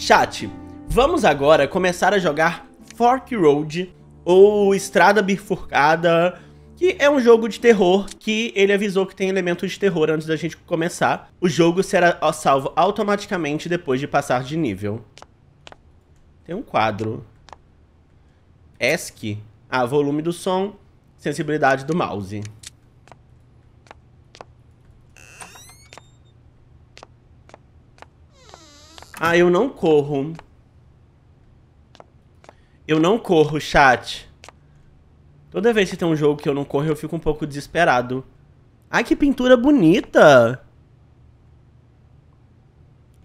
Chat, vamos agora começar a jogar Fork Road, ou Estrada Bifurcada, que é um jogo de terror que ele avisou que tem elementos de terror antes da gente começar. O jogo será salvo automaticamente depois de passar de nível. Tem um quadro. ESC. Ah, volume do som, sensibilidade do mouse. Ah, eu não corro. Eu não corro, chat. Toda vez que tem um jogo que eu não corro, eu fico um pouco desesperado. Ai, que pintura bonita!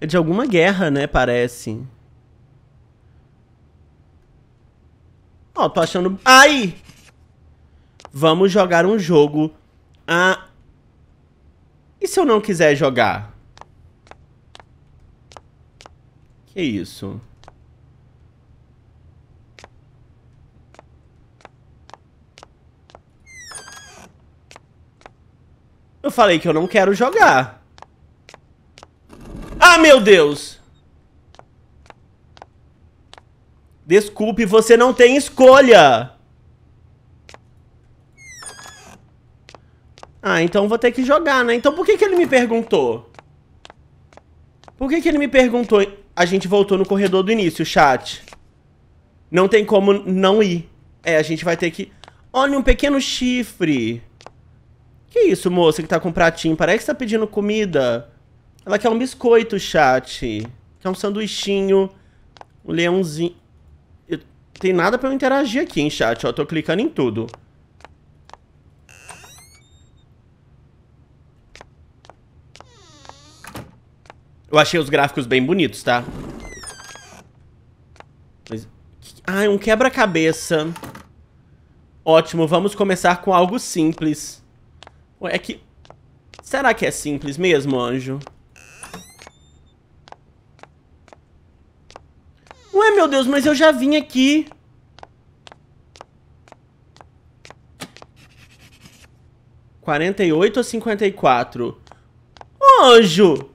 É de alguma guerra, né, parece. Ó, oh, tô achando... Ai! Vamos jogar um jogo... Ah... E se eu não quiser jogar? que é isso? Eu falei que eu não quero jogar. Ah, meu Deus! Desculpe, você não tem escolha! Ah, então vou ter que jogar, né? Então por que, que ele me perguntou? Por que, que ele me perguntou? A gente voltou no corredor do início, chat. Não tem como não ir. É, a gente vai ter que... Olha, um pequeno chifre. Que isso, moça que tá com um pratinho? Parece que tá pedindo comida. Ela quer um biscoito, chat. Quer um sanduichinho. Um leãozinho. Eu... Tem nada pra eu interagir aqui, hein, chat. Ó, tô clicando em tudo. Eu achei os gráficos bem bonitos, tá? Mas... Ah, é um quebra-cabeça. Ótimo, vamos começar com algo simples. Ué, é que... Será que é simples mesmo, anjo? Ué, meu Deus, mas eu já vim aqui. Quarenta e oito ou cinquenta e quatro? Anjo!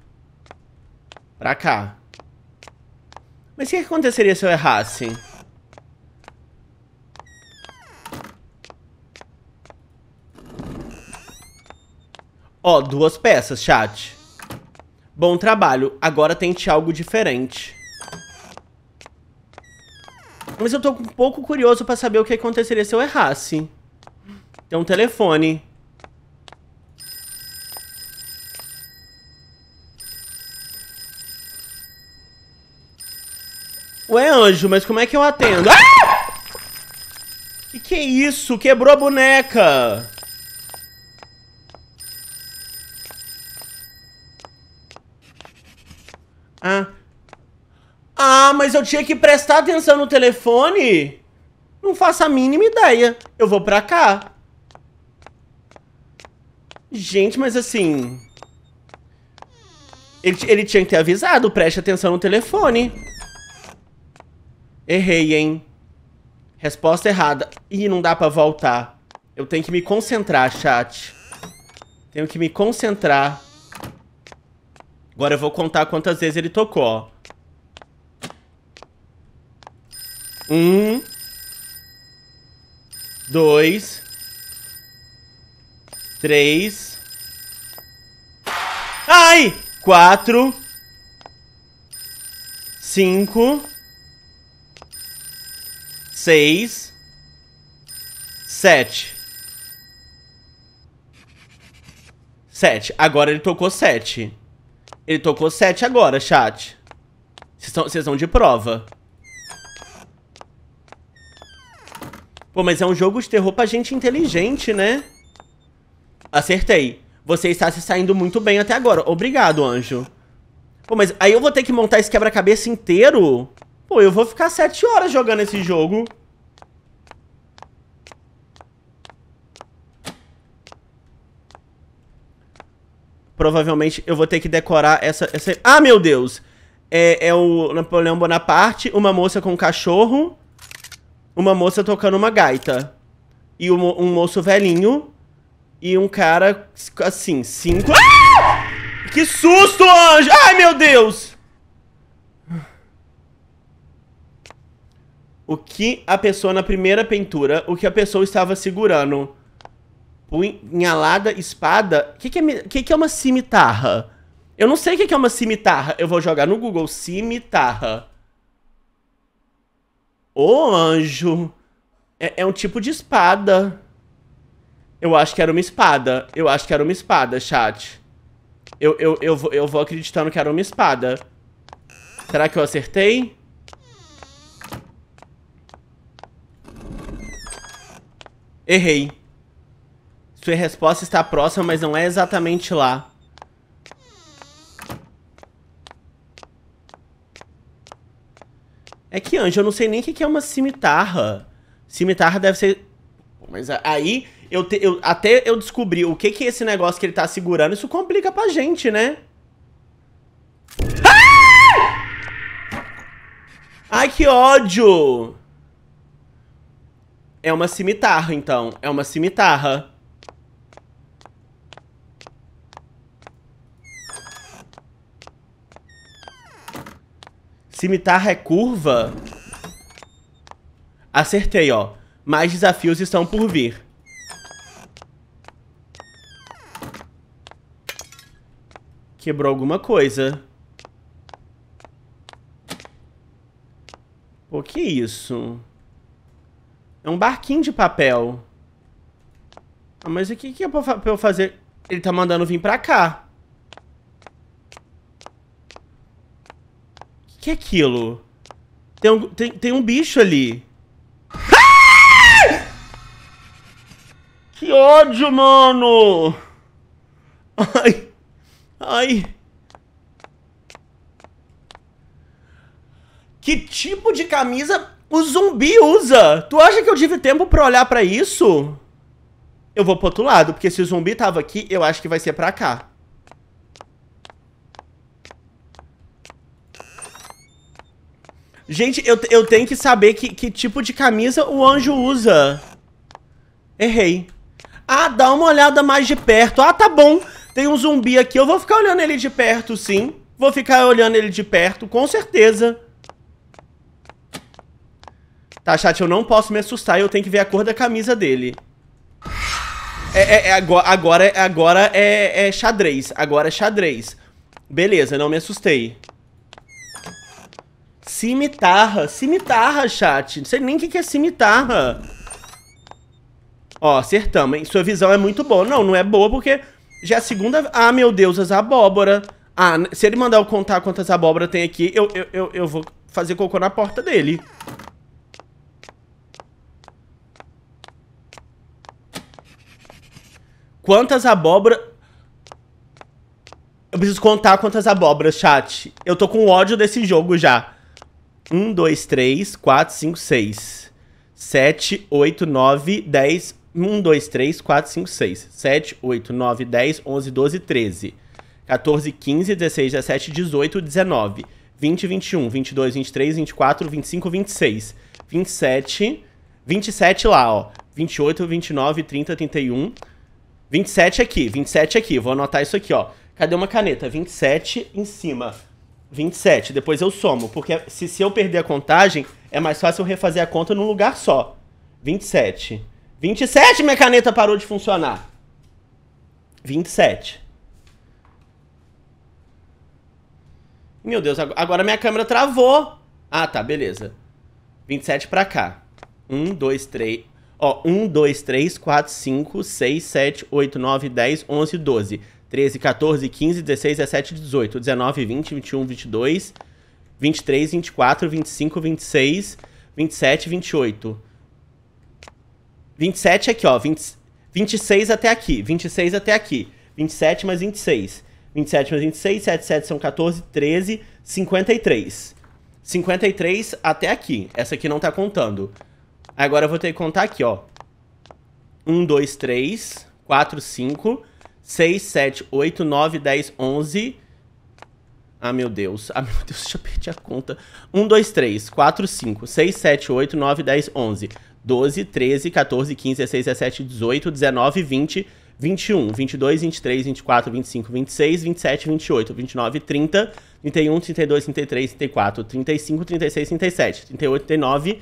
Pra cá. Mas o que aconteceria se eu errasse? Ó, oh, duas peças, chat. Bom trabalho. Agora tente algo diferente. Mas eu tô um pouco curioso pra saber o que aconteceria se eu errasse. Tem um telefone. Ué, anjo, mas como é que eu atendo? Ah! E que é isso? Quebrou a boneca! Ah. Ah, mas eu tinha que prestar atenção no telefone? Não faço a mínima ideia. Eu vou pra cá. Gente, mas assim... Ele, ele tinha que ter avisado, preste atenção no telefone. Errei, hein? Resposta errada. Ih, não dá pra voltar. Eu tenho que me concentrar, chat. Tenho que me concentrar. Agora eu vou contar quantas vezes ele tocou, ó. Um. Dois. Três. Ai! Quatro. Cinco seis, sete. Sete. Agora ele tocou sete. Ele tocou sete agora, chat. Vocês são de prova. Pô, mas é um jogo de terror pra gente inteligente, né? Acertei. Você está se saindo muito bem até agora. Obrigado, anjo. Pô, mas aí eu vou ter que montar esse quebra-cabeça inteiro? Pô, eu vou ficar sete horas jogando esse jogo. Provavelmente eu vou ter que decorar essa... essa... Ah, meu Deus! É, é o Napoleão Bonaparte, uma moça com um cachorro, uma moça tocando uma gaita. E um, um moço velhinho e um cara, assim, cinco... Ah! Que susto, anjo! Ai, meu Deus! o que a pessoa na primeira pintura, o que a pessoa estava segurando. Punhalada, espada. O que, que, é, que, que é uma cimitarra? Eu não sei o que é uma cimitarra. Eu vou jogar no Google cimitarra. Ô anjo. É, é um tipo de espada. Eu acho que era uma espada. Eu acho que era uma espada, chat. Eu, eu, eu, eu vou acreditando que era uma espada. Será que eu acertei? Errei. Sua resposta está próxima, mas não é exatamente lá. É que, Anjo, eu não sei nem o que é uma cimitarra. Cimitarra deve ser... Mas aí, eu, te, eu até eu descobri o que, que é esse negócio que ele tá segurando, isso complica pra gente, né? Ai, que ódio! É uma cimitarra, então. É uma cimitarra. Cimitarra é curva? Acertei, ó. Mais desafios estão por vir. Quebrou alguma coisa. O que é isso? É um barquinho de papel. Ah, mas o que, que é pra eu fazer? Ele tá mandando vir pra cá. O que, que é aquilo? Tem um, tem, tem um bicho ali. Ah! Que ódio, mano! Ai! Ai! Que tipo de camisa o zumbi usa. Tu acha que eu tive tempo para olhar para isso? Eu vou pro outro lado, porque se o zumbi tava aqui, eu acho que vai ser pra cá. Gente, eu, eu tenho que saber que, que tipo de camisa o anjo usa. Errei. Ah, dá uma olhada mais de perto. Ah, tá bom. Tem um zumbi aqui. Eu vou ficar olhando ele de perto, sim. Vou ficar olhando ele de perto, com certeza. Tá, chat, eu não posso me assustar e eu tenho que ver a cor da camisa dele. É, é, é agora, agora, agora é, é xadrez. Agora é xadrez. Beleza, não me assustei. Cimitarra. Cimitarra, chat. Não sei nem o que é cimitarra. Ó, acertamos, hein? Sua visão é muito boa. Não, não é boa porque já é a segunda... Ah, meu Deus, as abóbora. Ah, se ele mandar eu contar quantas abóbora tem aqui, eu, eu, eu, eu vou fazer cocô na porta dele. Quantas abóboras... Eu preciso contar quantas abóboras, chat. Eu tô com ódio desse jogo já. 1, 2, 3, 4, 5, 6. 7, 8, 9, 10... 1, 2, 3, 4, 5, 6. 7, 8, 9, 10, 11, 12, 13. 14, 15, 16, 17, 18, 19. 20, 21, 22, 23, 24, 25, 26. 27... 27 lá, ó. 28, 29, 30, 31... 27 aqui, 27 aqui. Vou anotar isso aqui, ó. Cadê uma caneta? 27 em cima. 27. Depois eu somo, porque se, se eu perder a contagem, é mais fácil eu refazer a conta num lugar só. 27. 27, minha caneta parou de funcionar. 27. Meu Deus, agora minha câmera travou. Ah, tá, beleza. 27 pra cá. 1, 2, 3. Ó, 1, 2, 3, 4, 5, 6, 7, 8, 9, 10, 11, 12, 13, 14, 15, 16, 17, 18, 19, 20, 21, 22, 23, 24, 25, 26, 27, 28. 27 aqui, ó. 20, 26 até aqui. 26 até aqui. 27 mais 26. 27 mais 26, 7, 7 são 14, 13, 53. 53 até aqui. Essa aqui não tá contando. Agora eu vou ter que contar aqui, ó. 1, 2, 3, 4, 5, 6, 7, 8, 9, 10, 11... Ah, meu Deus. Ah, meu Deus, já perdi a conta. 1, 2, 3, 4, 5, 6, 7, 8, 9, 10, 11, 12, 13, 14, 15, 16, 17, 18, 19, 20, 21, 22, 23, 24, 25, 26, 27, 28, 29, 30, 31, 32, 33, 34, 35, 36, 37, 38, 39,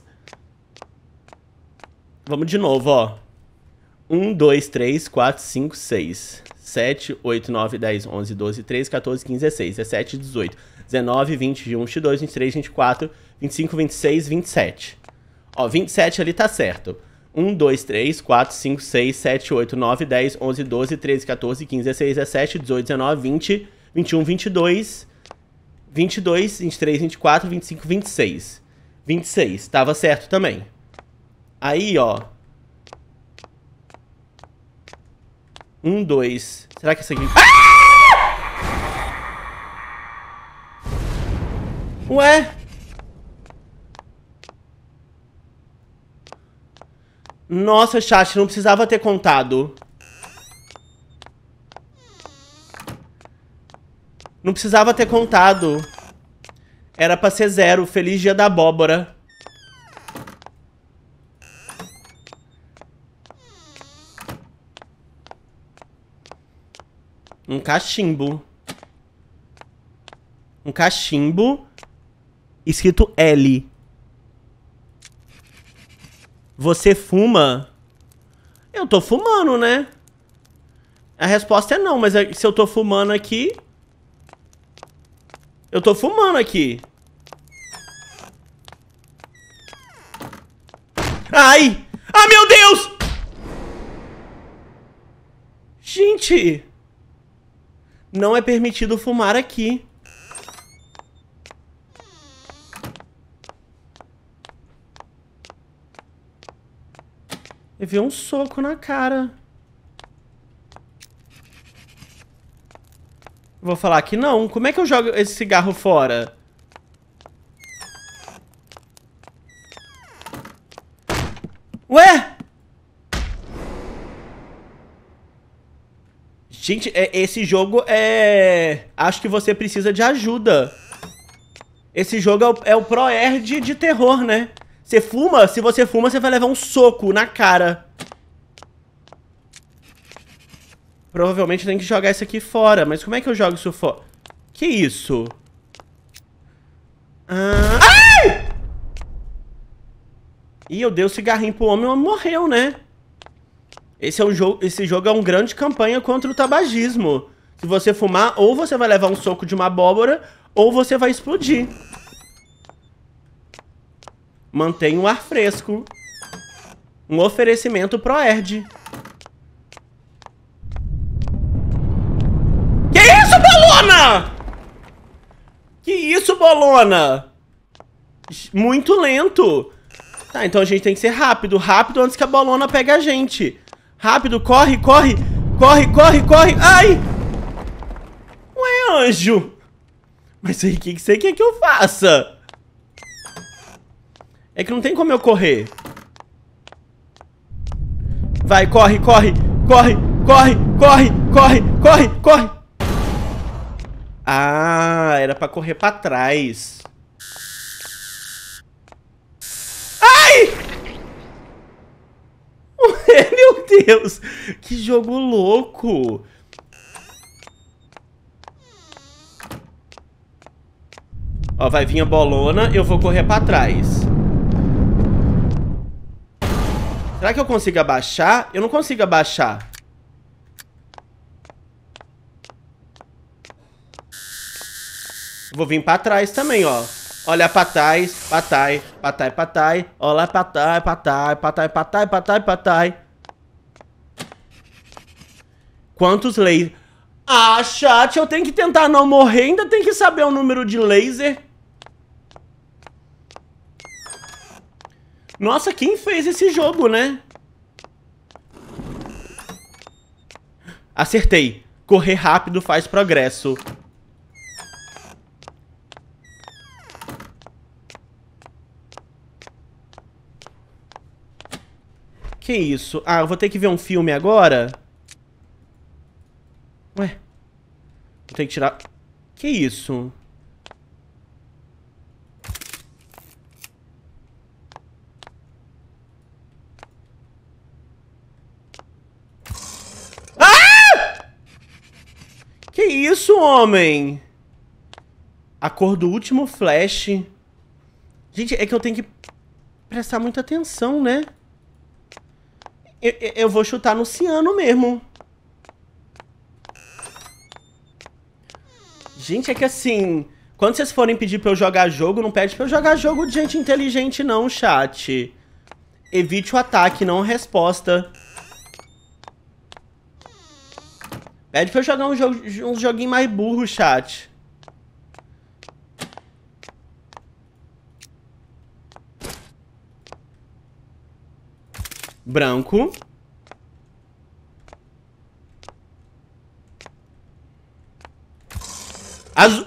Vamos de novo, ó. 1, 2, 3, 4, 5, 6, 7, 8, 9, 10, 11, 12, 13, 14, 15, 16, 17, 18, 19, 20, 21, 22, 23, 24, 25, 26, 27. Ó, 27 ali tá certo. 1, 2, 3, 4, 5, 6, 7, 8, 9, 10, 11, 12, 13, 14, 15, 16, 17, 18, 19, 20, 21, 22, 22, 23, 24, 25, 26. 26, tava certo também. Aí, ó. Um, dois. Será que essa aqui... Ah! Ué? Nossa, chat, não precisava ter contado. Não precisava ter contado. Era pra ser zero. Feliz dia da abóbora. Um cachimbo. Um cachimbo escrito L. Você fuma? Eu tô fumando, né? A resposta é não, mas é, se eu tô fumando aqui... Eu tô fumando aqui. Ai! Ah, meu Deus! Gente! Não é permitido fumar aqui. vi um soco na cara. Vou falar que não. Como é que eu jogo esse cigarro fora? Gente, é, esse jogo é... Acho que você precisa de ajuda. Esse jogo é o, é o Pro Air de, de terror, né? Você fuma? Se você fuma, você vai levar um soco na cara. Provavelmente tem que jogar isso aqui fora. Mas como é que eu jogo isso fora? Que isso? Ah... Ai! Ih, eu dei o cigarrinho pro homem, o homem morreu, né? Esse, é um jogo, esse jogo é um grande campanha contra o tabagismo. Se você fumar, ou você vai levar um soco de uma abóbora, ou você vai explodir. Mantenha o ar fresco. Um oferecimento pro Erd. Que isso, Bolona? Que isso, Bolona? Muito lento. Tá, então a gente tem que ser rápido. Rápido antes que a Bolona pegue a gente. Rápido, corre, corre. Corre, corre, corre. Ai! Ué, anjo. Mas aí, o que, que você quer que eu faça? É que não tem como eu correr. Vai, corre, corre, corre, corre, corre, corre, corre, corre. Ah, era pra correr pra trás. Deus! Que jogo louco! Ó, vai vir a bolona, eu vou correr pra trás. Será que eu consigo abaixar? Eu não consigo abaixar. Vou vir pra trás também, ó. Olha pra trás, patai, patai, patai. Olha pra trás, patai, patai, patai, patai, patai, patai. Quantos lasers? Ah, chat, eu tenho que tentar não morrer, ainda tem que saber o número de laser. Nossa, quem fez esse jogo, né? Acertei. Correr rápido faz progresso. Que isso? Ah, eu vou ter que ver um filme agora? Ué. Tem que tirar... Que é isso? Ah! Que isso, homem? A cor do último flash. Gente, é que eu tenho que prestar muita atenção, né? Eu, eu vou chutar no ciano mesmo. Gente, é que assim, quando vocês forem pedir pra eu jogar jogo, não pede pra eu jogar jogo de gente inteligente não, chat. Evite o ataque, não a resposta. Pede pra eu jogar um, jo um joguinho mais burro, chat. Branco. Azul.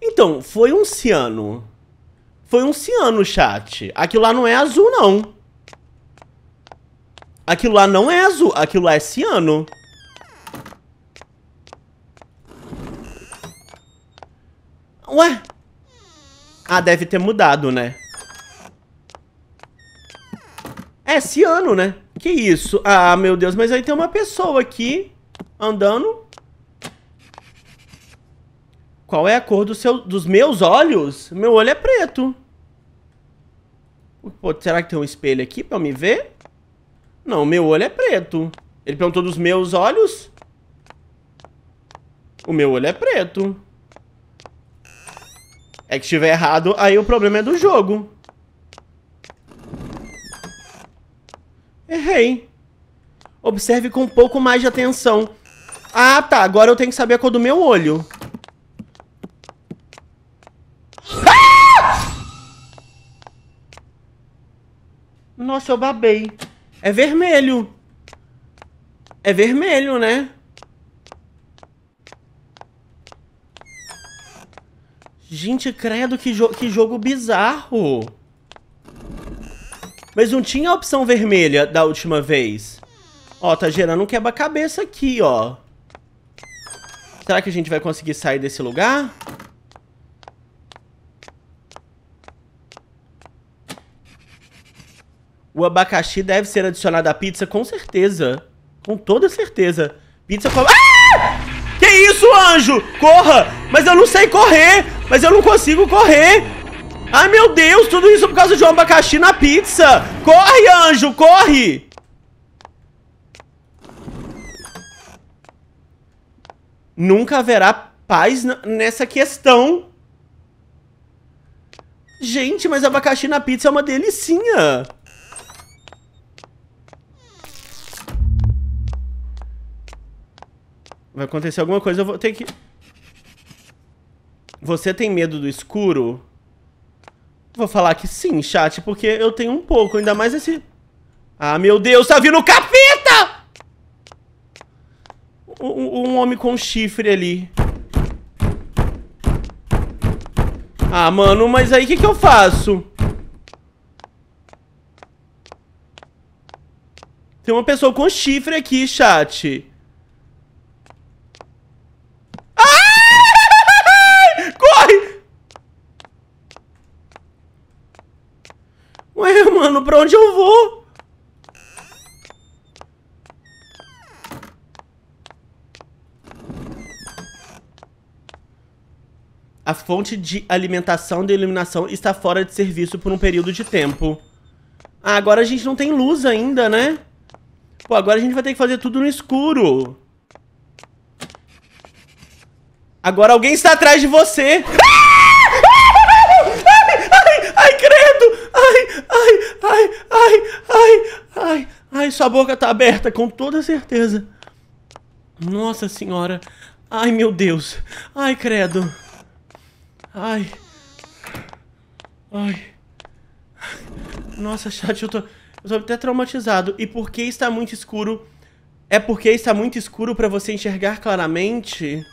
Então, foi um ciano. Foi um ciano, chat. Aquilo lá não é azul, não. Aquilo lá não é azul. Aquilo lá é ciano. Ué? Ah, deve ter mudado, né? É, ciano, né? Que isso? Ah, meu Deus, mas aí tem uma pessoa aqui andando. Qual é a cor do seu, dos meus olhos? Meu olho é preto. Pô, será que tem um espelho aqui pra eu me ver? Não, meu olho é preto. Ele perguntou dos meus olhos? O meu olho é preto. É que estiver errado, aí o problema é do jogo. Errei. Observe com um pouco mais de atenção. Ah, tá. Agora eu tenho que saber a cor do meu olho. Nossa, eu babei. É vermelho. É vermelho, né? Gente, credo, que, jo que jogo bizarro. Mas não tinha a opção vermelha da última vez. Ó, tá gerando um quebra-cabeça aqui, ó. Será que a gente vai conseguir sair desse lugar? O abacaxi deve ser adicionado à pizza, com certeza. Com toda certeza. Pizza com... Ah! Que isso, anjo? Corra! Mas eu não sei correr! Mas eu não consigo correr! Ai, meu Deus! Tudo isso por causa de um abacaxi na pizza! Corre, anjo! Corre! Nunca haverá paz nessa questão. Gente, mas abacaxi na pizza é uma delicinha. Vai acontecer alguma coisa, eu vou ter que... Você tem medo do escuro? Vou falar que sim, chat, porque eu tenho um pouco, ainda mais esse... Ah, meu Deus, tá vindo capeta! Um, um homem com chifre ali. Ah, mano, mas aí o que, que eu faço? Tem uma pessoa com chifre aqui, chat. pra onde eu vou? A fonte de alimentação da iluminação está fora de serviço por um período de tempo. Ah, agora a gente não tem luz ainda, né? Pô, agora a gente vai ter que fazer tudo no escuro. Agora alguém está atrás de você. Ah! sua boca tá aberta, com toda certeza. Nossa senhora. Ai, meu Deus. Ai, credo. Ai. Ai. Nossa, chat, eu tô, eu tô até traumatizado. E porque está muito escuro... É porque está muito escuro para você enxergar claramente...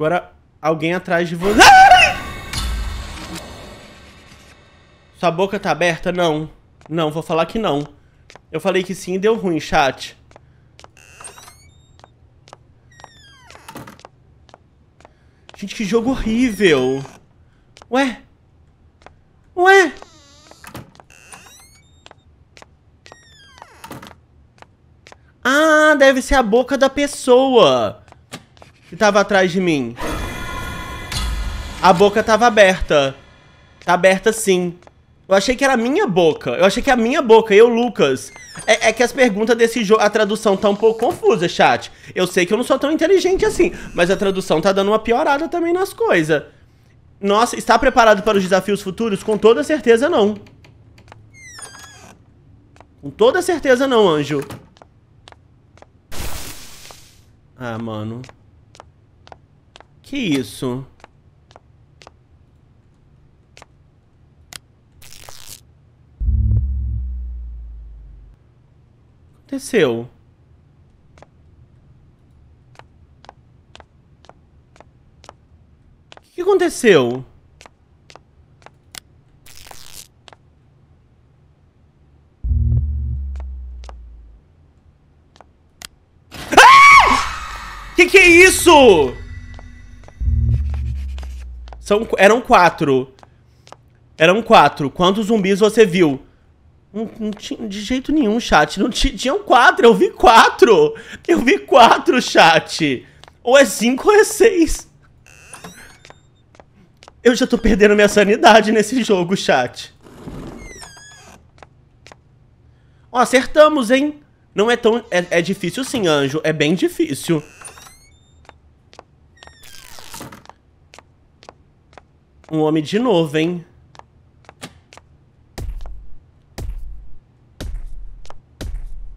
Agora, alguém atrás de você... Sua boca tá aberta? Não. Não, vou falar que não. Eu falei que sim e deu ruim, chat. Gente, que jogo horrível. Ué? Ué? Ah, deve ser a boca da pessoa que tava atrás de mim. A boca tava aberta. Tá aberta sim. Eu achei que era a minha boca. Eu achei que é a minha boca, eu, Lucas. É, é que as perguntas desse jogo, a tradução tá um pouco confusa, chat. Eu sei que eu não sou tão inteligente assim, mas a tradução tá dando uma piorada também nas coisas. Nossa, está preparado para os desafios futuros? Com toda certeza não. Com toda certeza não, anjo. Ah, mano. Que isso? Aconteceu. O que, aconteceu? Ah! Que que é isso? São, eram quatro. Eram quatro. Quantos zumbis você viu? Não, não tinha, de jeito nenhum, chat. Não tinham quatro. Eu vi quatro. Eu vi quatro, chat. Ou é cinco ou é seis. Eu já tô perdendo minha sanidade nesse jogo, chat. Ó, acertamos, hein? Não é tão... É, é difícil sim, anjo. É bem difícil. Um homem de novo, hein?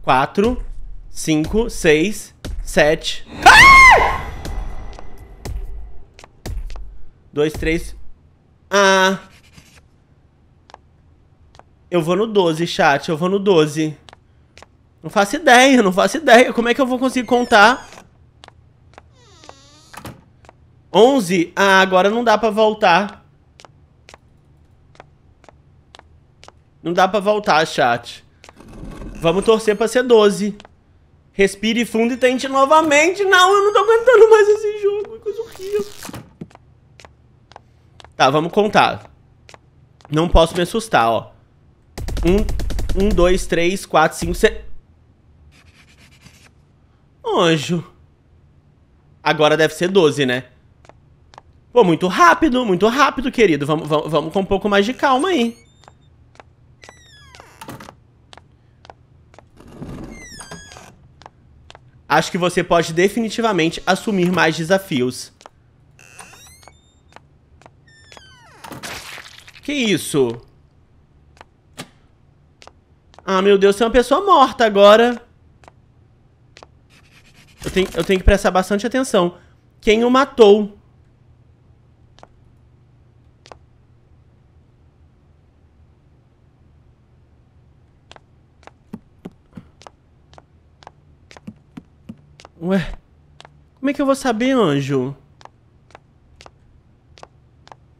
Quatro, cinco, seis, sete. Ah! Dois, três. Ah. Eu vou no 12, chat. Eu vou no 12. Não faço ideia, não faço ideia. Como é que eu vou conseguir contar? 11? Ah, agora não dá pra voltar. Não dá pra voltar, chat. Vamos torcer pra ser 12. Respire fundo e tente novamente. Não, eu não tô aguentando mais esse jogo. Que é coisa horrível. Tá, vamos contar. Não posso me assustar, ó. Um, um dois, três, quatro, cinco, seis... Anjo. Agora deve ser 12, né? Pô, muito rápido, muito rápido, querido. Vamos, vamos, vamos com um pouco mais de calma aí. acho que você pode definitivamente assumir mais desafios. Que isso? Ah, meu Deus, tem uma pessoa morta agora. Eu tenho, eu tenho que prestar bastante atenção. Quem o matou? Ué? Como é que eu vou saber, anjo?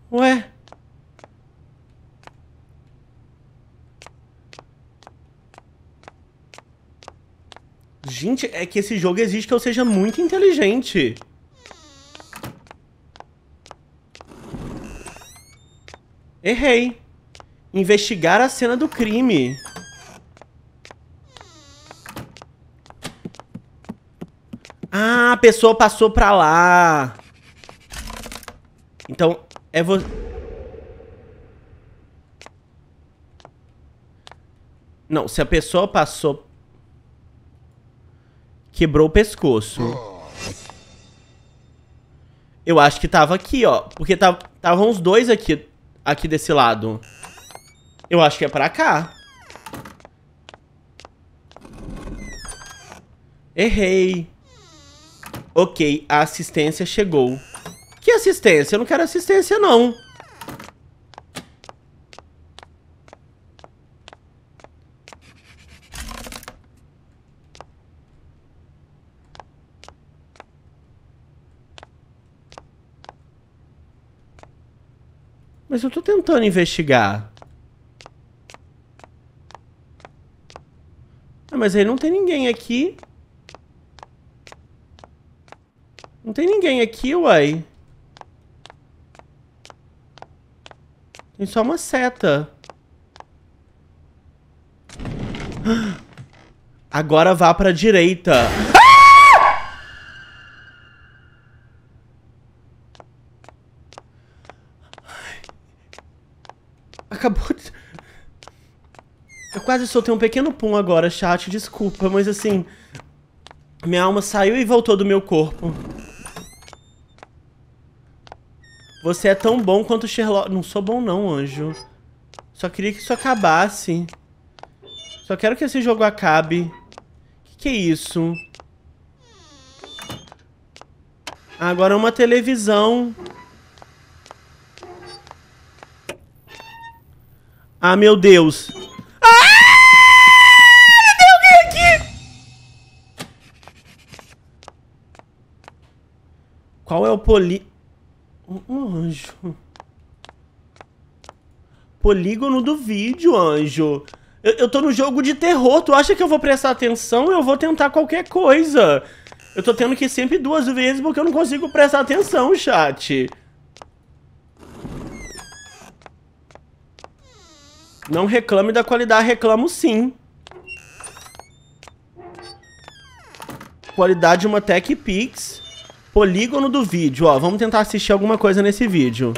Ué? Gente, é que esse jogo exige que eu seja muito inteligente. Errei. Investigar a cena do crime. a pessoa passou pra lá. Então, é você... Não, se a pessoa passou... Quebrou o pescoço. Eu acho que tava aqui, ó. Porque tava, uns dois aqui, aqui desse lado. Eu acho que é pra cá. Errei. Ok, a assistência chegou. Que assistência? Eu não quero assistência, não. Mas eu tô tentando investigar. Ah, mas aí não tem ninguém aqui. Não tem ninguém aqui, uai. Tem só uma seta. Agora vá pra direita. Acabou de... Eu quase soltei um pequeno pum agora, chat. Desculpa, mas assim... Minha alma saiu e voltou do meu corpo. Você é tão bom quanto Sherlock... Não sou bom não, anjo. Só queria que isso acabasse. Só quero que esse jogo acabe. Que que é isso? Agora é uma televisão. Ah, meu Deus. Ah! Tem alguém aqui! Qual é o poli... Um anjo. Polígono do vídeo, anjo. Eu, eu tô no jogo de terror. Tu acha que eu vou prestar atenção? Eu vou tentar qualquer coisa. Eu tô tendo que ir sempre duas vezes porque eu não consigo prestar atenção, chat. Não reclame da qualidade, reclamo sim. Qualidade uma Tech Pix. Polígono do vídeo, ó. Vamos tentar assistir alguma coisa nesse vídeo.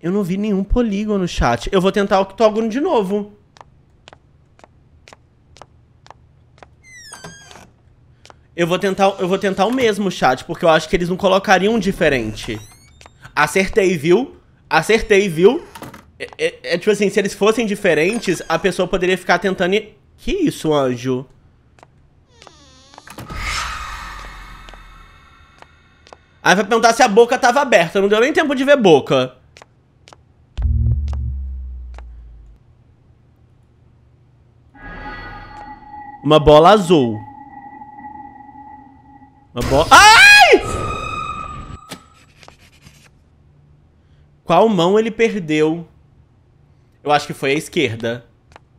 Eu não vi nenhum polígono, chat. Eu vou tentar o octógono de novo. Eu vou tentar, eu vou tentar o mesmo, chat, porque eu acho que eles não colocariam diferente. Acertei, viu? Acertei, viu? É, é, é, tipo assim, se eles fossem diferentes, a pessoa poderia ficar tentando e... Que isso, anjo? Aí vai perguntar se a boca tava aberta. Não deu nem tempo de ver boca. Uma bola azul. Uma bola... Ai! Qual mão ele perdeu? Eu acho que foi a esquerda.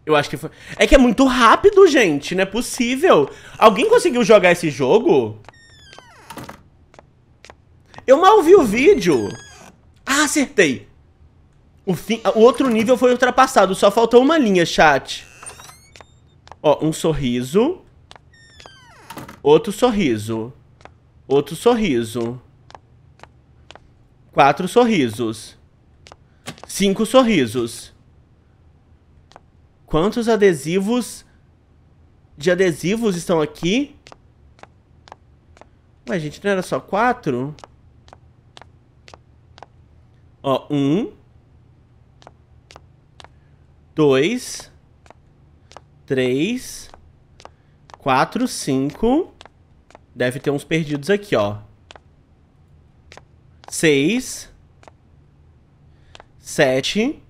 Eu acho que foi. É que é muito rápido, gente. Não é possível. Alguém conseguiu jogar esse jogo? Eu mal vi o vídeo. Ah, acertei. O, fim... o outro nível foi ultrapassado. Só faltou uma linha, chat. Ó, um sorriso. Outro sorriso. Outro sorriso. Quatro sorrisos. Cinco sorrisos. Quantos adesivos de adesivos estão aqui? Mas, gente, não era só quatro? Ó, um. Dois. Três. Quatro, cinco. Deve ter uns perdidos aqui, ó. Seis. Sete.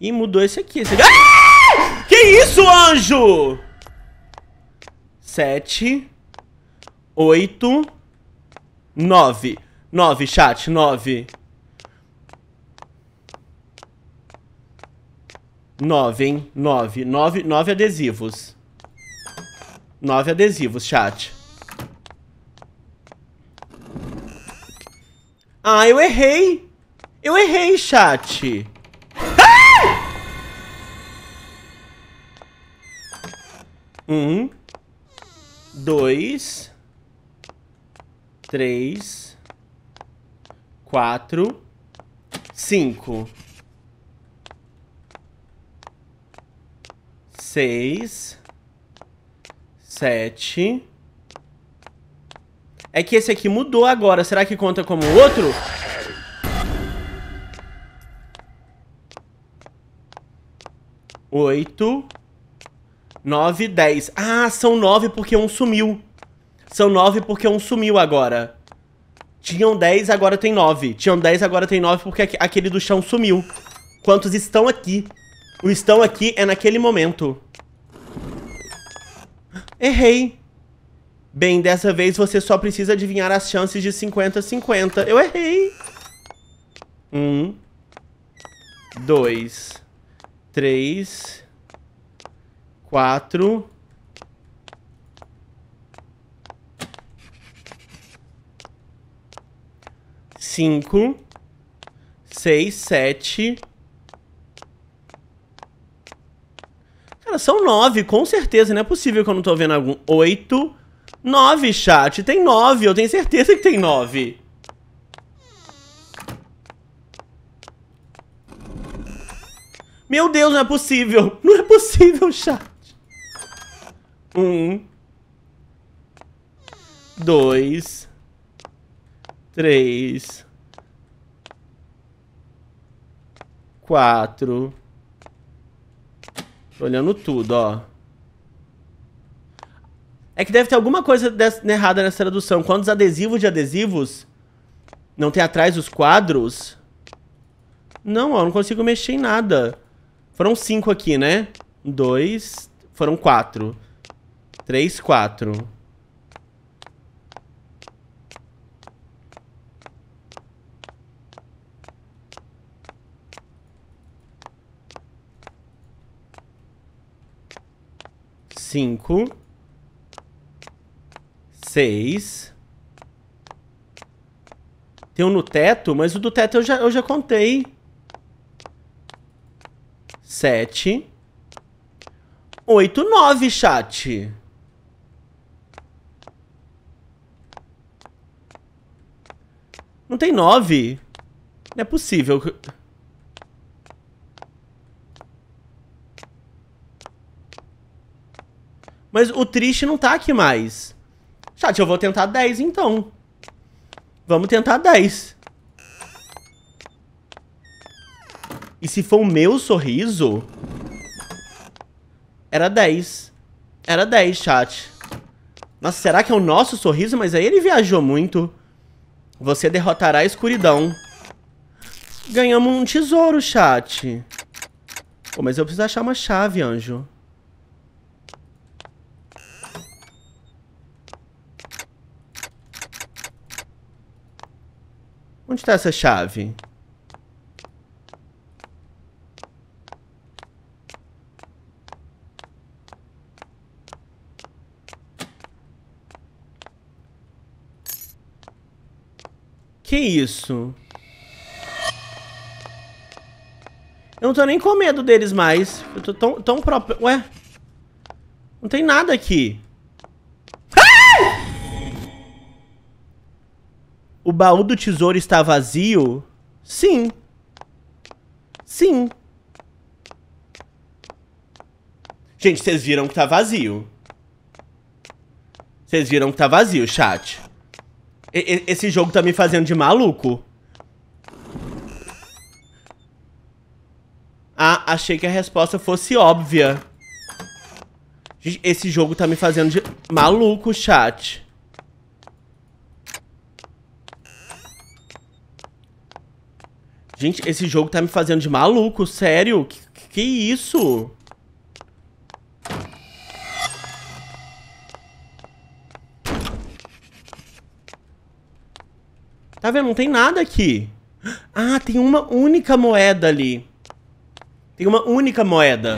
E mudou esse aqui. Esse aqui. Ah! Que isso, anjo? Sete. Oito. Nove. Nove, chat. Nove. Nove, hein? Nove. Nove, nove adesivos. Nove adesivos, chat. Ah, eu errei. Eu errei, chat. Um, dois, três, quatro, cinco, seis, sete. É que esse aqui mudou agora. Será que conta como outro? Oito. 9, 10. Ah, são 9 porque um sumiu. São 9 porque um sumiu agora. Tinham 10, agora tem 9. Tinham 10, agora tem 9 porque aquele do chão sumiu. Quantos estão aqui? O estão aqui é naquele momento. Errei. Bem, dessa vez você só precisa adivinhar as chances de 50-50. Eu errei. Um. Dois. Três quatro. Cinco. Seis, sete. Cara, são nove, com certeza. Não é possível que eu não tô vendo algum. Oito. Nove, chat. Tem nove. Eu tenho certeza que tem nove. Meu Deus, não é possível. Não é possível, chat. Um. Dois. Três. Quatro. Tô olhando tudo, ó. É que deve ter alguma coisa né, errada nessa tradução. Quantos adesivos de adesivos não tem atrás os quadros? Não, ó, não consigo mexer em nada. Foram cinco aqui, né? Dois, foram quatro. Três, quatro. Cinco. Seis. Tem um no teto, mas o do teto eu já, eu já contei. Sete. Oito, nove, chat. Não tem nove? Não é possível. Mas o triste não tá aqui mais. Chat, eu vou tentar 10 então. Vamos tentar 10. E se for o meu sorriso... Era 10. Era 10, chat. Nossa, será que é o nosso sorriso? Mas aí ele viajou muito. Você derrotará a escuridão. Ganhamos um tesouro, chat. Pô, mas eu preciso achar uma chave, anjo. Onde tá essa chave? Chave. Que isso? Eu não tô nem com medo deles mais. Eu tô tão, tão próprio... Ué? Não tem nada aqui. Ah! O baú do tesouro está vazio? Sim. Sim. Gente, vocês viram que tá vazio. Vocês viram que tá vazio, chat. E esse jogo tá me fazendo de maluco. Ah, achei que a resposta fosse óbvia. Esse jogo tá me fazendo de maluco, chat. Gente, esse jogo tá me fazendo de maluco, sério? Que, que isso? Tá vendo? Não tem nada aqui. Ah, tem uma única moeda ali. Tem uma única moeda.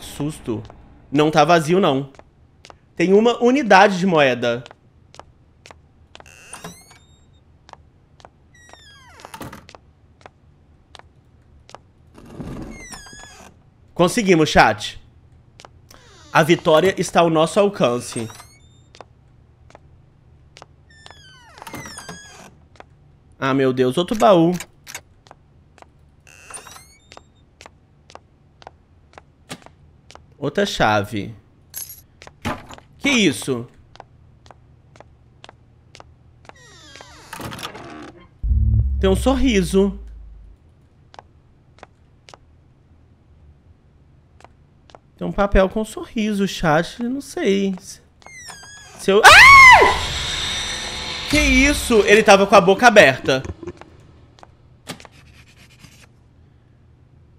Que susto. Não tá vazio, não. Tem uma unidade de moeda. Conseguimos, chat. A vitória está ao nosso alcance. Ah, meu Deus, outro baú. Outra chave. Que isso? Tem um sorriso. Tem um papel com um sorriso, chat. Não sei. Se eu... Ah! Que isso? Ele tava com a boca aberta.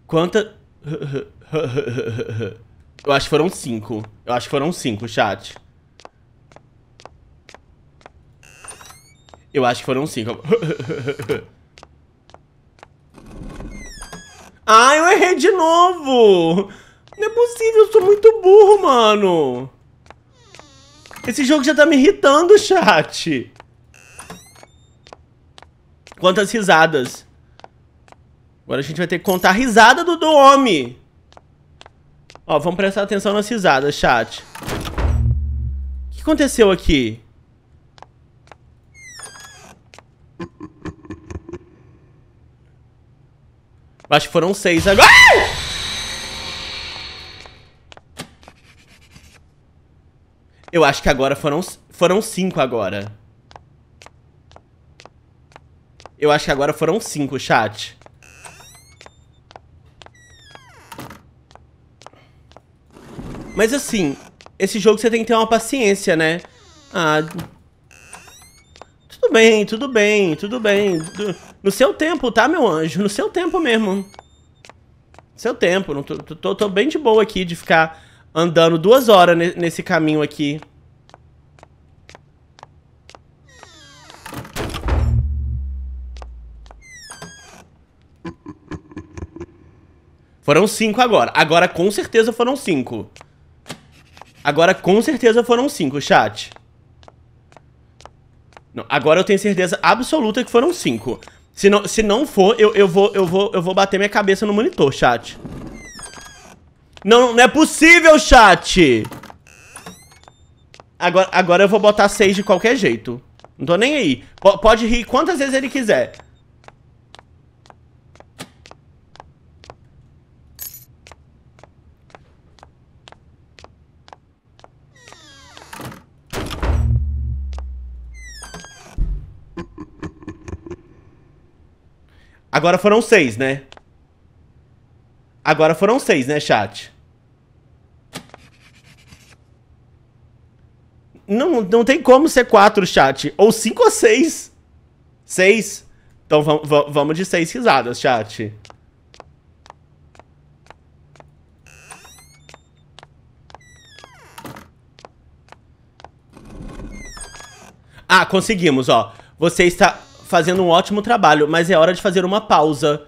Quanta... Eu acho que foram cinco. Eu acho que foram cinco, chat. Eu acho que foram cinco. ah, eu errei de novo! Não é possível, eu sou muito burro, mano. Esse jogo já tá me irritando, chat. Quantas risadas? Agora a gente vai ter que contar a risada do, do homem. Ó, vamos prestar atenção nas risadas, chat. O que aconteceu aqui? Acho que foram seis agora. Ah! Eu acho que agora foram, foram cinco agora. Eu acho que agora foram cinco, chat. Mas assim, esse jogo você tem que ter uma paciência, né? Ah... Tudo bem, tudo bem, tudo bem. No seu tempo, tá, meu anjo? No seu tempo mesmo. Seu tempo. Não tô, tô, tô bem de boa aqui de ficar andando duas horas nesse caminho aqui. Foram cinco agora. Agora com certeza foram cinco. Agora com certeza foram cinco, chat. Não, agora eu tenho certeza absoluta que foram cinco. Se não, se não for, eu, eu, vou, eu, vou, eu vou bater minha cabeça no monitor, chat. Não, não é possível, chat! Agora, agora eu vou botar seis de qualquer jeito. Não tô nem aí. P pode rir quantas vezes ele quiser. Agora foram seis, né? Agora foram seis, né, chat? Não, não tem como ser quatro, chat. Ou cinco ou seis. Seis. Então vamos de seis risadas, chat. Ah, conseguimos, ó. Você está fazendo um ótimo trabalho, mas é hora de fazer uma pausa.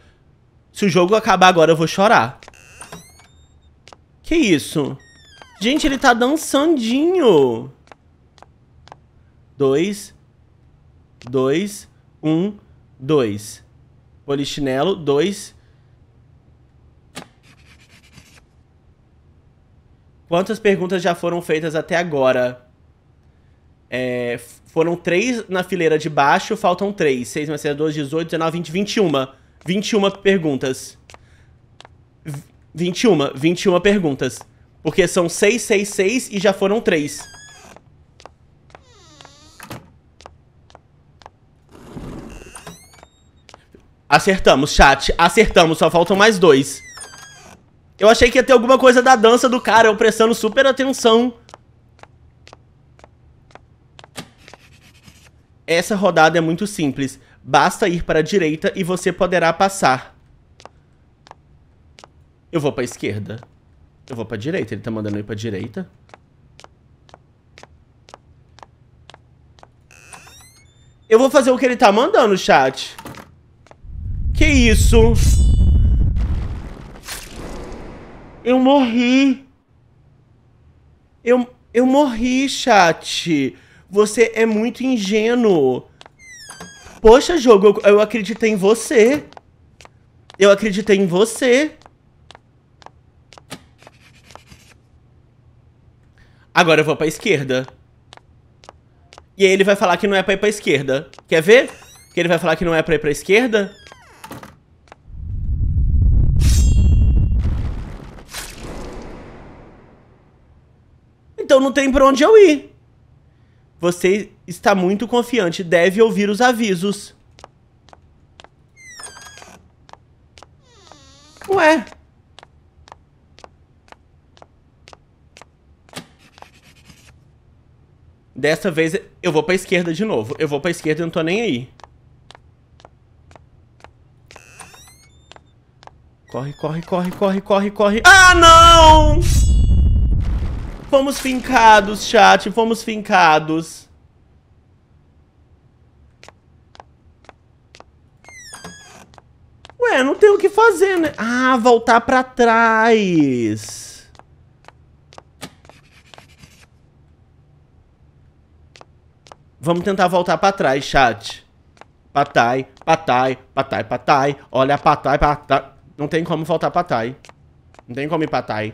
Se o jogo acabar agora, eu vou chorar. Que isso? Gente, ele tá dançandinho. Dois. Dois. Um. Dois. Polichinelo. Dois. Quantas perguntas já foram feitas até agora? É, foram três na fileira de baixo, faltam três. 6 mais 6 12, 18, 19, 20, 21. 21 perguntas. V 21, 21 perguntas. Porque são 6, 6, 6 e já foram 3. Acertamos, chat. Acertamos, só faltam mais dois. Eu achei que ia ter alguma coisa da dança do cara, eu prestando super atenção. Essa rodada é muito simples. Basta ir para a direita e você poderá passar. Eu vou para a esquerda. Eu vou para a direita. Ele está mandando eu ir para a direita. Eu vou fazer o que ele está mandando, chat. Que isso? Eu morri. Eu, eu morri, chat. Você é muito ingênuo. Poxa, jogo, eu, eu acreditei em você. Eu acreditei em você. Agora eu vou pra esquerda. E aí ele vai falar que não é pra ir pra esquerda. Quer ver? Que ele vai falar que não é pra ir pra esquerda. Então não tem pra onde eu ir. Você está muito confiante, deve ouvir os avisos. Ué? Dessa vez eu vou pra esquerda de novo. Eu vou pra esquerda e não tô nem aí. Corre, corre, corre, corre, corre, corre. Ah, não! Fomos fincados, chat. Fomos fincados. Ué, não tem o que fazer, né? Ah, voltar pra trás. Vamos tentar voltar pra trás, chat. Patai, patai, patai, patai. Olha, patai, patai. Não tem como voltar patai. Não tem como ir patai.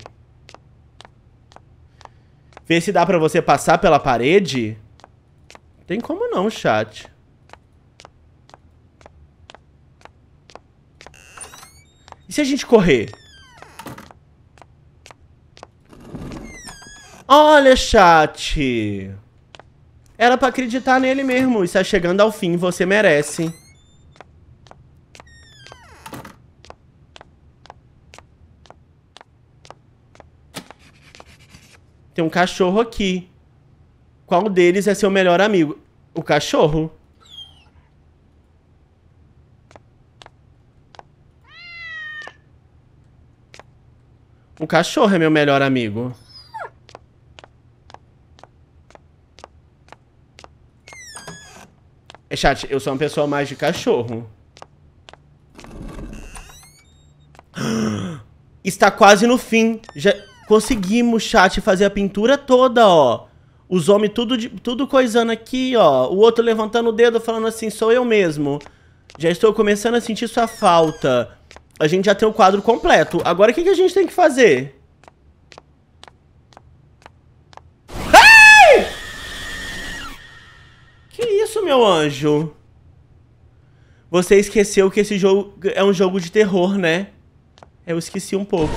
Ver se dá pra você passar pela parede. Tem como não, chat. E se a gente correr? Olha, chat. Era pra acreditar nele mesmo. Está chegando ao fim, você merece. Tem um cachorro aqui. Qual deles é seu melhor amigo? O cachorro. O cachorro é meu melhor amigo. É chat, eu sou uma pessoa mais de cachorro. Está quase no fim. Já... Conseguimos, chat, fazer a pintura toda, ó. Os homens tudo, tudo coisando aqui, ó. O outro levantando o dedo, falando assim, sou eu mesmo. Já estou começando a sentir sua falta. A gente já tem o quadro completo. Agora o que, que a gente tem que fazer? Ai! Que isso, meu anjo? Você esqueceu que esse jogo é um jogo de terror, né? Eu esqueci um pouco.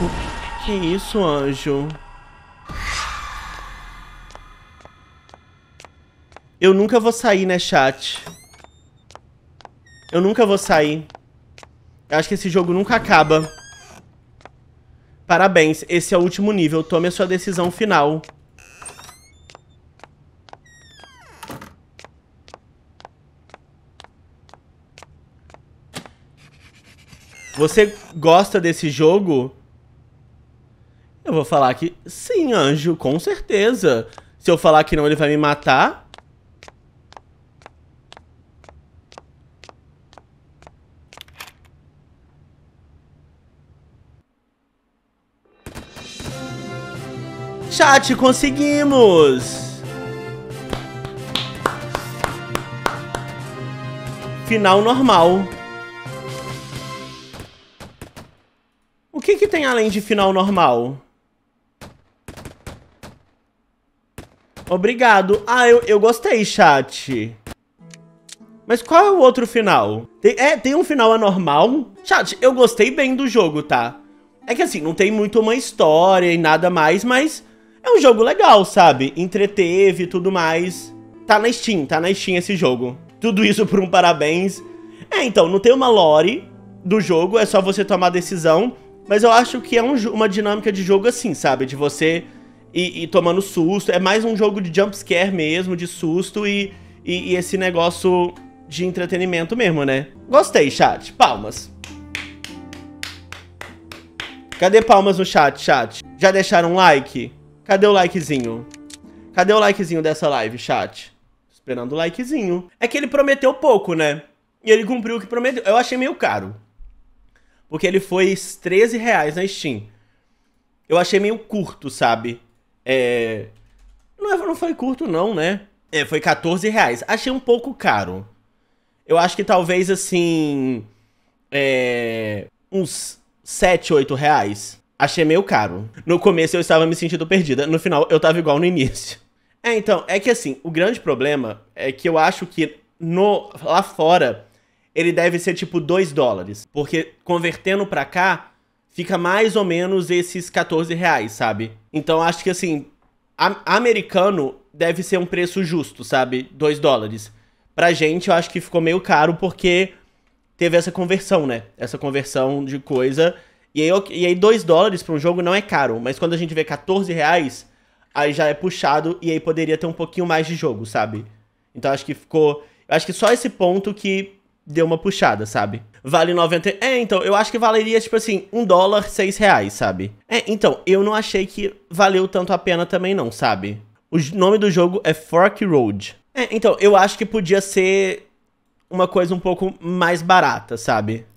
Que isso, anjo? Eu nunca vou sair, né, chat? Eu nunca vou sair. Acho que esse jogo nunca acaba. Parabéns, esse é o último nível. Tome a sua decisão final. Você gosta desse jogo? Eu vou falar que sim, anjo, com certeza. Se eu falar que não, ele vai me matar. Chat, conseguimos! Final normal. O que, que tem além de final normal? Obrigado. Ah, eu, eu gostei, chat. Mas qual é o outro final? Tem, é, tem um final anormal? Chat, eu gostei bem do jogo, tá? É que assim, não tem muito uma história e nada mais, mas é um jogo legal, sabe? Entreteve e tudo mais. Tá na Steam, tá na Steam esse jogo. Tudo isso por um parabéns. É, então, não tem uma lore do jogo, é só você tomar decisão. Mas eu acho que é um, uma dinâmica de jogo assim, sabe? De você e, e, tomando susto. É mais um jogo de jumpscare mesmo, de susto e, e, e, esse negócio de entretenimento mesmo, né? Gostei, chat. Palmas. Cadê palmas no chat, chat? Já deixaram um like? Cadê o likezinho? Cadê o likezinho dessa live, chat? esperando o likezinho. É que ele prometeu pouco, né? E ele cumpriu o que prometeu. Eu achei meio caro. Porque ele foi 13 reais na Steam. Eu achei meio curto, sabe? É. Não, é, não foi curto, não, né? É, foi 14 reais. Achei um pouco caro. Eu acho que talvez assim. É. Uns 7, 8 reais. Achei meio caro. No começo eu estava me sentindo perdida, no final eu estava igual no início. É, então, é que assim, o grande problema é que eu acho que no lá fora ele deve ser tipo 2 dólares, porque convertendo para cá fica mais ou menos esses 14 reais, sabe? Então acho que assim, americano deve ser um preço justo, sabe? 2 dólares. Pra gente, eu acho que ficou meio caro porque teve essa conversão, né? Essa conversão de coisa. E aí, e aí 2 dólares pra um jogo não é caro, mas quando a gente vê 14 reais, aí já é puxado e aí poderia ter um pouquinho mais de jogo, sabe? Então acho que ficou. Acho que só esse ponto que deu uma puxada, sabe? Vale 90... É, então, eu acho que valeria, tipo assim, um dólar, seis reais, sabe? É, então, eu não achei que valeu tanto a pena também não, sabe? O nome do jogo é Fork Road. É, então, eu acho que podia ser uma coisa um pouco mais barata, sabe?